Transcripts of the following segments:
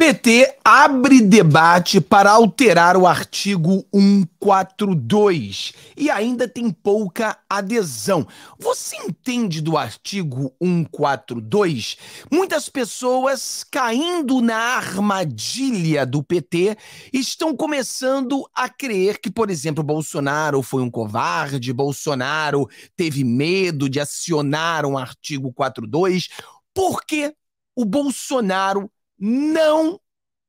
PT abre debate para alterar o artigo 142 e ainda tem pouca adesão. Você entende do artigo 142? Muitas pessoas caindo na armadilha do PT estão começando a crer que, por exemplo, Bolsonaro foi um covarde, Bolsonaro teve medo de acionar um artigo 42, porque o Bolsonaro não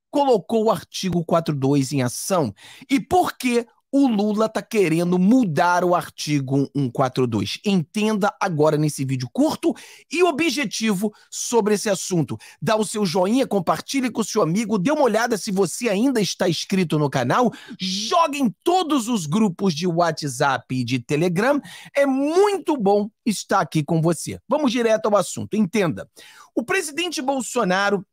colocou o artigo 42 em ação e por que o Lula está querendo mudar o artigo 142. Entenda agora nesse vídeo curto e objetivo sobre esse assunto. Dá o seu joinha, compartilhe com o seu amigo, dê uma olhada se você ainda está inscrito no canal, joga em todos os grupos de WhatsApp e de Telegram. É muito bom estar aqui com você. Vamos direto ao assunto. Entenda. O presidente Bolsonaro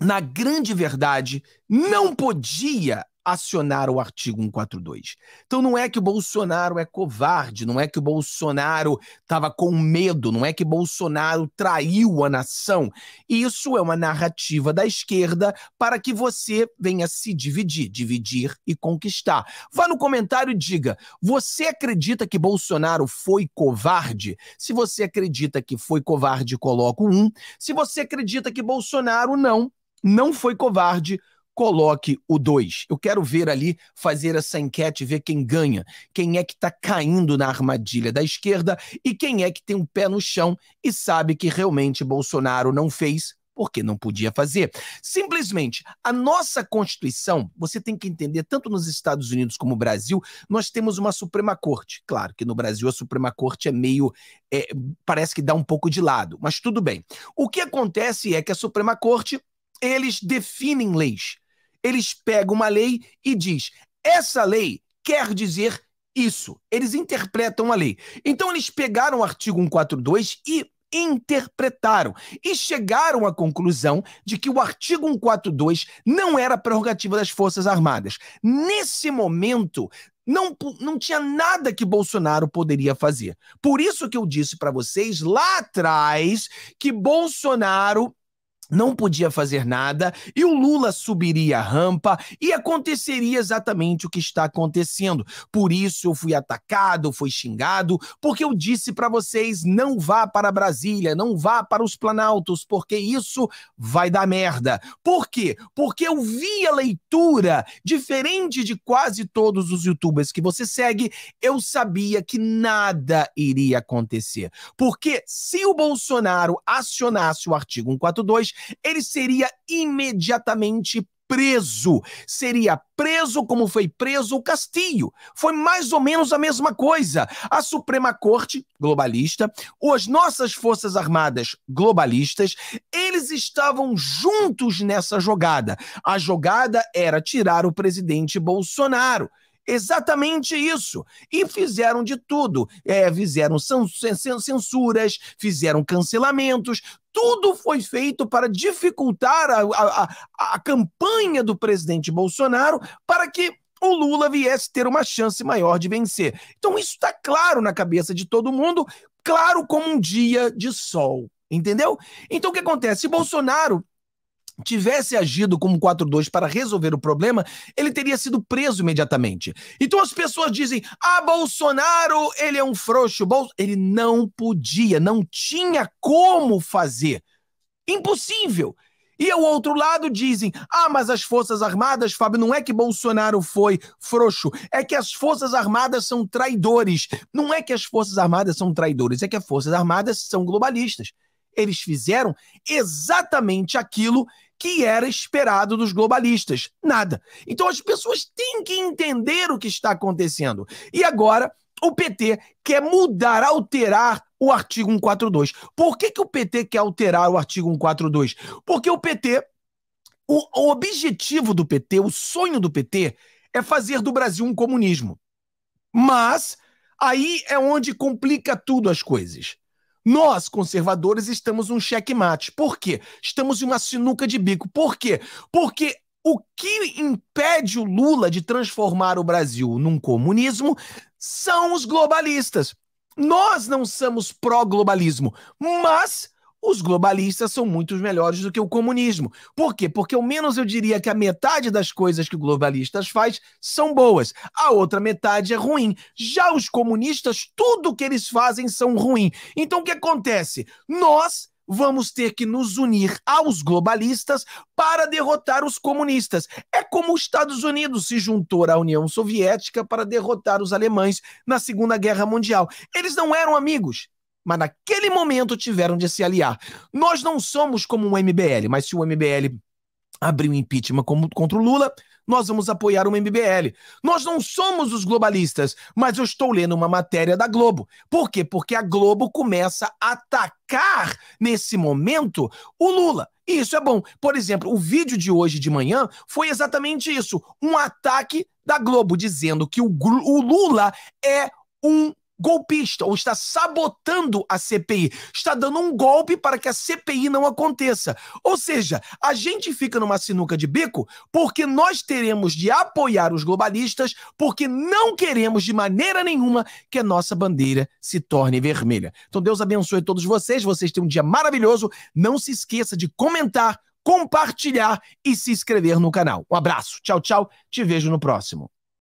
na grande verdade, não podia acionar o artigo 142. Então não é que o Bolsonaro é covarde, não é que o Bolsonaro estava com medo, não é que Bolsonaro traiu a nação. Isso é uma narrativa da esquerda para que você venha se dividir, dividir e conquistar. Vá no comentário e diga: você acredita que Bolsonaro foi covarde? Se você acredita que foi covarde, coloca um. Se você acredita que Bolsonaro não, não foi covarde, coloque o 2. Eu quero ver ali, fazer essa enquete, ver quem ganha, quem é que está caindo na armadilha da esquerda e quem é que tem um pé no chão e sabe que realmente Bolsonaro não fez porque não podia fazer. Simplesmente, a nossa Constituição, você tem que entender, tanto nos Estados Unidos como no Brasil, nós temos uma Suprema Corte. Claro que no Brasil a Suprema Corte é meio. É, parece que dá um pouco de lado, mas tudo bem. O que acontece é que a Suprema Corte eles definem leis. Eles pegam uma lei e diz: essa lei quer dizer isso. Eles interpretam a lei. Então eles pegaram o artigo 142 e interpretaram e chegaram à conclusão de que o artigo 142 não era prerrogativa das Forças Armadas. Nesse momento, não, não tinha nada que Bolsonaro poderia fazer. Por isso que eu disse para vocês lá atrás que Bolsonaro não podia fazer nada e o Lula subiria a rampa e aconteceria exatamente o que está acontecendo. Por isso eu fui atacado, fui xingado, porque eu disse para vocês: não vá para Brasília, não vá para os Planaltos, porque isso vai dar merda. Por quê? Porque eu vi a leitura, diferente de quase todos os youtubers que você segue, eu sabia que nada iria acontecer. Porque se o Bolsonaro acionasse o artigo 142, ele seria imediatamente preso. Seria preso como foi preso o Castilho. Foi mais ou menos a mesma coisa. A Suprema Corte globalista, as nossas Forças Armadas globalistas, eles estavam juntos nessa jogada. A jogada era tirar o presidente Bolsonaro. Exatamente isso. E fizeram de tudo. É, fizeram censuras, fizeram cancelamentos, tudo foi feito para dificultar a, a, a campanha do presidente Bolsonaro para que o Lula viesse ter uma chance maior de vencer. Então isso está claro na cabeça de todo mundo, claro como um dia de sol. Entendeu? Então o que acontece? Bolsonaro tivesse agido como 4-2 para resolver o problema, ele teria sido preso imediatamente. Então as pessoas dizem: "Ah, Bolsonaro, ele é um frouxo". Bol ele não podia, não tinha como fazer. Impossível. E ao outro lado dizem: "Ah, mas as Forças Armadas, Fábio, não é que Bolsonaro foi frouxo, é que as Forças Armadas são traidores". Não é que as Forças Armadas são traidores, é que as Forças Armadas são globalistas. Eles fizeram exatamente aquilo que era esperado dos globalistas. Nada. Então as pessoas têm que entender o que está acontecendo. E agora o PT quer mudar, alterar o artigo 142. Por que, que o PT quer alterar o artigo 142? Porque o PT, o, o objetivo do PT, o sonho do PT, é fazer do Brasil um comunismo. Mas aí é onde complica tudo as coisas. Nós, conservadores, estamos um checkmate. Por quê? Estamos em uma sinuca de bico. Por quê? Porque o que impede o Lula de transformar o Brasil num comunismo são os globalistas. Nós não somos pró-globalismo, mas os globalistas são muito melhores do que o comunismo. Por quê? Porque ao menos eu diria que a metade das coisas que os globalistas faz são boas, a outra metade é ruim. Já os comunistas, tudo que eles fazem são ruim. Então o que acontece? Nós vamos ter que nos unir aos globalistas para derrotar os comunistas. É como os Estados Unidos se juntou à União Soviética para derrotar os alemães na Segunda Guerra Mundial. Eles não eram amigos, mas naquele momento tiveram de se aliar. Nós não somos como um MBL, mas se o MBL abrir um impeachment contra o Lula, nós vamos apoiar o MBL. Nós não somos os globalistas, mas eu estou lendo uma matéria da Globo. Por quê? Porque a Globo começa a atacar nesse momento o Lula. E isso é bom. Por exemplo, o vídeo de hoje de manhã foi exatamente isso: um ataque da Globo dizendo que o, o Lula é um golpista ou está sabotando a CPI, está dando um golpe para que a CPI não aconteça. Ou seja, a gente fica numa sinuca de bico porque nós teremos de apoiar os globalistas, porque não queremos de maneira nenhuma que a nossa bandeira se torne vermelha. Então Deus abençoe todos vocês, vocês têm um dia maravilhoso. Não se esqueça de comentar, compartilhar e se inscrever no canal. Um abraço. Tchau, tchau. Te vejo no próximo.